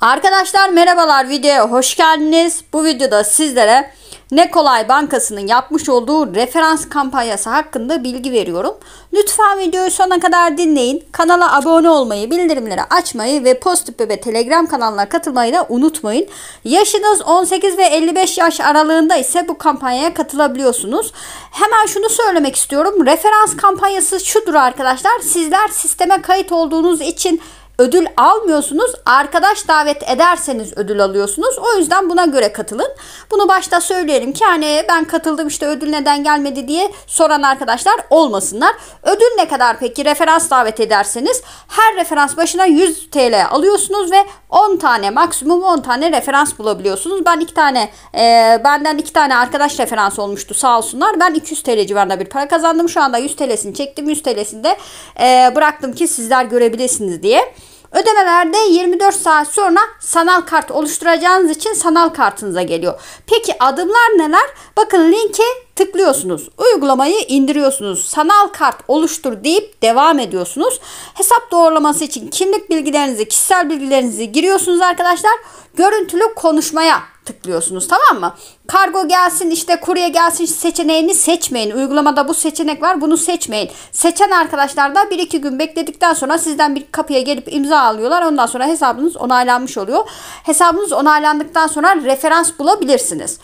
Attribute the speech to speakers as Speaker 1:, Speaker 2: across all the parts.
Speaker 1: Arkadaşlar merhabalar videoya hoş geldiniz. Bu videoda sizlere Ne Kolay Bankası'nın yapmış olduğu referans kampanyası hakkında bilgi veriyorum. Lütfen videoyu sona kadar dinleyin. Kanala abone olmayı, bildirimleri açmayı ve Postüp ve Telegram kanalına katılmayı da unutmayın. Yaşınız 18 ve 55 yaş aralığında ise bu kampanyaya katılabiliyorsunuz. Hemen şunu söylemek istiyorum. Referans kampanyası şudur arkadaşlar. Sizler sisteme kayıt olduğunuz için ödül almıyorsunuz. Arkadaş davet ederseniz ödül alıyorsunuz. O yüzden buna göre katılın. Bunu başta söyleyelim ki hani ben katıldım işte ödül neden gelmedi diye soran arkadaşlar olmasınlar. Ödül ne kadar peki? Referans davet ederseniz her referans başına 100 TL alıyorsunuz ve 10 tane maksimum 10 tane referans bulabiliyorsunuz. Ben iki tane e, benden iki tane arkadaş referans olmuştu sağ olsunlar. Ben 200 TL civarında bir para kazandım. Şu anda 100 TL'sini çektim. 100 TL'sini de e, bıraktım ki sizler görebilirsiniz diye. Ödemelerde 24 saat sonra sanal kart oluşturacağınız için sanal kartınıza geliyor. Peki adımlar neler? Bakın linke tıklıyorsunuz. Uygulamayı indiriyorsunuz. Sanal kart oluştur deyip devam ediyorsunuz. Hesap doğrulaması için kimlik bilgilerinizi, kişisel bilgilerinizi giriyorsunuz arkadaşlar. Görüntülü konuşmaya tıklıyorsunuz tamam mı? Kargo gelsin işte kurye gelsin seçeneğini seçmeyin. Uygulamada bu seçenek var bunu seçmeyin. Seçen arkadaşlar da 1-2 gün bekledikten sonra sizden bir kapıya gelip imza alıyorlar. Ondan sonra hesabınız onaylanmış oluyor. Hesabınız onaylandıktan sonra referans bulabilirsiniz.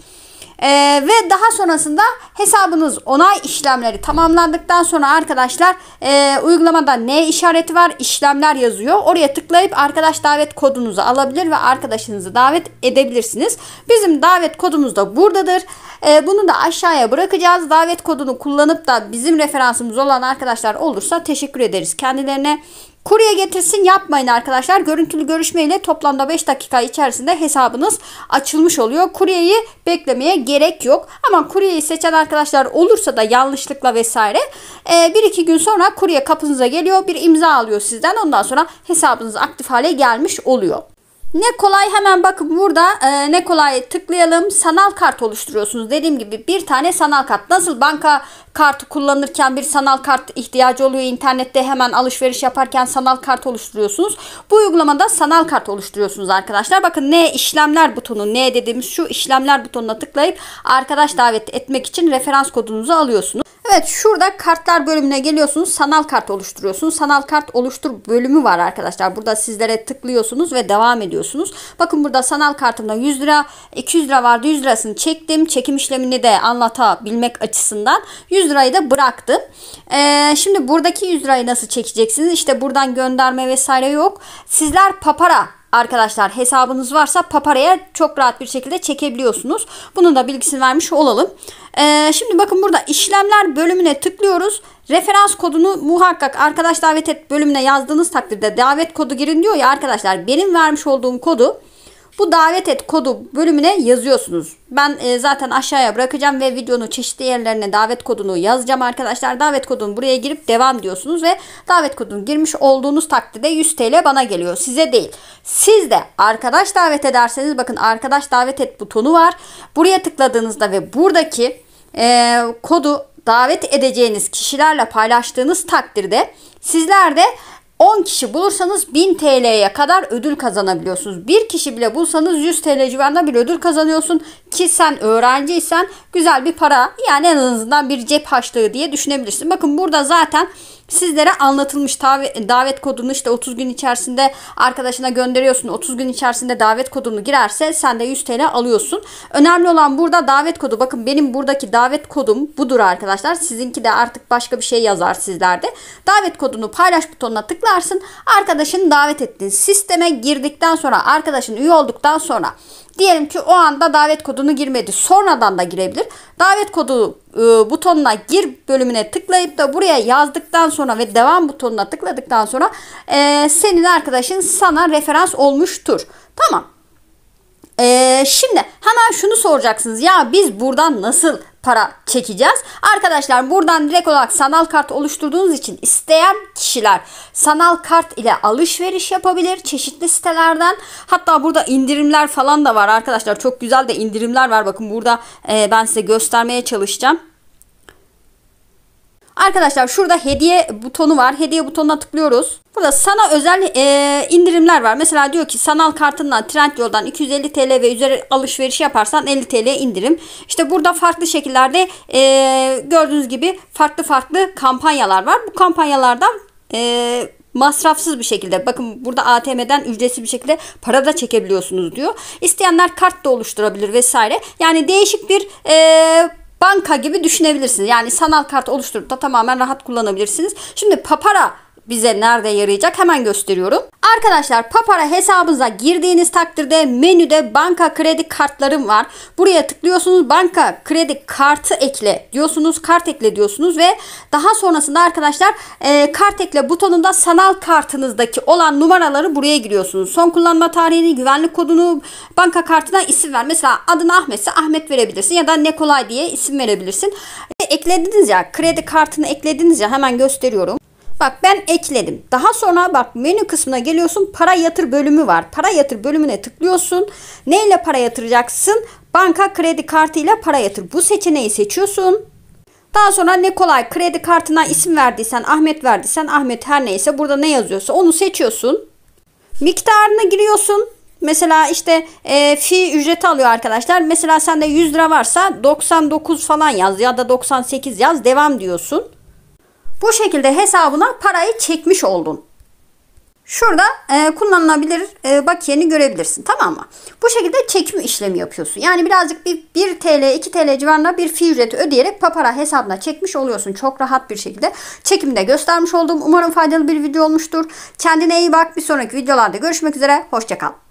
Speaker 1: Ee, ve daha sonrasında hesabınız onay işlemleri tamamlandıktan sonra arkadaşlar e, uygulamada ne işareti var işlemler yazıyor. Oraya tıklayıp arkadaş davet kodunuzu alabilir ve arkadaşınızı davet edebilirsiniz. Bizim davet kodumuz da buradadır. E, bunu da aşağıya bırakacağız. Davet kodunu kullanıp da bizim referansımız olan arkadaşlar olursa teşekkür ederiz kendilerine. Kurye getirsin yapmayın arkadaşlar. Görüntülü görüşme ile toplamda 5 dakika içerisinde hesabınız açılmış oluyor. Kuryeyi beklemeye gerek yok. Ama kuryeyi seçen arkadaşlar olursa da yanlışlıkla vesaire 1-2 e, gün sonra kurye kapınıza geliyor. Bir imza alıyor sizden. Ondan sonra hesabınız aktif hale gelmiş oluyor. Ne kolay hemen bakın burada e, ne kolay tıklayalım. Sanal kart oluşturuyorsunuz. Dediğim gibi bir tane sanal kart. Nasıl banka kartı kullanırken bir sanal kart ihtiyacı oluyor. internette hemen alışveriş yaparken sanal kart oluşturuyorsunuz. Bu uygulamada sanal kart oluşturuyorsunuz arkadaşlar. Bakın ne işlemler butonu ne dediğimiz şu işlemler butonuna tıklayıp arkadaş davet etmek için referans kodunuzu alıyorsunuz. Evet şurada kartlar bölümüne geliyorsunuz. Sanal kart oluşturuyorsunuz. Sanal kart oluştur bölümü var arkadaşlar. Burada sizlere tıklıyorsunuz ve devam ediyorsunuz. Bakın burada sanal kartımda 100 lira 200 lira vardı. 100 lirasını çektim. Çekim işlemini de anlatabilmek açısından 100 lirayı da bıraktım. Ee, şimdi buradaki 100 lirayı nasıl çekeceksiniz? İşte buradan gönderme vesaire yok. Sizler papara arkadaşlar hesabınız varsa paparaya çok rahat bir şekilde çekebiliyorsunuz. Bunun da bilgisini vermiş olalım. Ee, şimdi bakın burada işlemler bölümüne tıklıyoruz. Referans kodunu muhakkak arkadaş davet et bölümüne yazdığınız takdirde davet kodu girin diyor ya arkadaşlar benim vermiş olduğum kodu bu davet et kodu bölümüne yazıyorsunuz. Ben e, zaten aşağıya bırakacağım ve videonun çeşitli yerlerine davet kodunu yazacağım arkadaşlar. Davet kodunu buraya girip devam diyorsunuz ve davet kodunu girmiş olduğunuz takdirde 100 TL bana geliyor. Size değil. Siz de arkadaş davet ederseniz bakın arkadaş davet et butonu var. Buraya tıkladığınızda ve buradaki e, kodu davet edeceğiniz kişilerle paylaştığınız takdirde sizler de 10 kişi bulursanız 1000 TL'ye kadar ödül kazanabiliyorsunuz. Bir kişi bile bulsanız 100 TL civarında bir ödül kazanıyorsun ki sen öğrenciysen güzel bir para yani en azından bir cep harçlığı diye düşünebilirsin. Bakın burada zaten sizlere anlatılmış davet kodunu işte 30 gün içerisinde arkadaşına gönderiyorsun. 30 gün içerisinde davet kodunu girerse sen de 100 TL alıyorsun. Önemli olan burada davet kodu. Bakın benim buradaki davet kodum budur arkadaşlar. Sizinki de artık başka bir şey yazar sizlerde. Davet kodunu paylaş butonuna tıklarsın. Arkadaşını davet ettin. Sisteme girdikten sonra arkadaşın üye olduktan sonra Diyelim ki o anda davet kodunu girmedi. Sonradan da girebilir. Davet kodu e, butonuna gir bölümüne tıklayıp da buraya yazdıktan sonra ve devam butonuna tıkladıktan sonra e, senin arkadaşın sana referans olmuştur. Tamam. Ee, şimdi hemen şunu soracaksınız. Ya biz buradan nasıl para çekeceğiz? Arkadaşlar buradan direkt olarak sanal kart oluşturduğunuz için isteyen kişiler sanal kart ile alışveriş yapabilir çeşitli sitelerden. Hatta burada indirimler falan da var arkadaşlar. Çok güzel de indirimler var. Bakın burada e, ben size göstermeye çalışacağım arkadaşlar şurada hediye butonu var. Hediye butonuna tıklıyoruz. Burada sana özel e, indirimler var. Mesela diyor ki sanal kartından Yoldan 250 TL ve üzeri alışveriş yaparsan 50 TL indirim. İşte burada farklı şekillerde e, gördüğünüz gibi farklı farklı kampanyalar var. Bu kampanyalardan e, masrafsız bir şekilde bakın burada ATM'den ücretsiz bir şekilde para da çekebiliyorsunuz diyor. İsteyenler kart da oluşturabilir vesaire. Yani değişik bir e, banka gibi düşünebilirsiniz. Yani sanal kart oluşturup da tamamen rahat kullanabilirsiniz. Şimdi papara bize nerede yarayacak hemen gösteriyorum. Arkadaşlar Papara hesabınıza girdiğiniz takdirde menüde banka kredi kartlarım var. Buraya tıklıyorsunuz banka kredi kartı ekle diyorsunuz kart ekle diyorsunuz ve daha sonrasında arkadaşlar e, kart ekle butonunda sanal kartınızdaki olan numaraları buraya giriyorsunuz. Son kullanma tarihini, güvenlik kodunu, banka kartına isim ver. Mesela adın Ahmet ise Ahmet verebilirsin ya da ne kolay diye isim verebilirsin. E, eklediniz ya kredi kartını eklediniz ya hemen gösteriyorum. Bak ben ekledim. Daha sonra bak menü kısmına geliyorsun. Para yatır bölümü var. Para yatır bölümüne tıklıyorsun. Neyle para yatıracaksın? Banka kredi kartıyla para yatır. Bu seçeneği seçiyorsun. Daha sonra ne kolay kredi kartına isim verdiysen Ahmet verdiysen Ahmet her neyse burada ne yazıyorsa onu seçiyorsun. Miktarına giriyorsun. Mesela işte e, fi ücreti alıyor arkadaşlar. Mesela sende 100 lira varsa 99 falan yaz ya da 98 yaz devam diyorsun. Bu şekilde hesabına parayı çekmiş oldun. Şurada e, kullanılabilir e, bakiyeni görebilirsin tamam mı? Bu şekilde çekim işlemi yapıyorsun. Yani birazcık bir 1 TL 2 TL civarında bir fi ücreti ödeyerek papara hesabına çekmiş oluyorsun. Çok rahat bir şekilde çekimde göstermiş oldum. Umarım faydalı bir video olmuştur. Kendine iyi bak. Bir sonraki videolarda görüşmek üzere. Hoşçakal.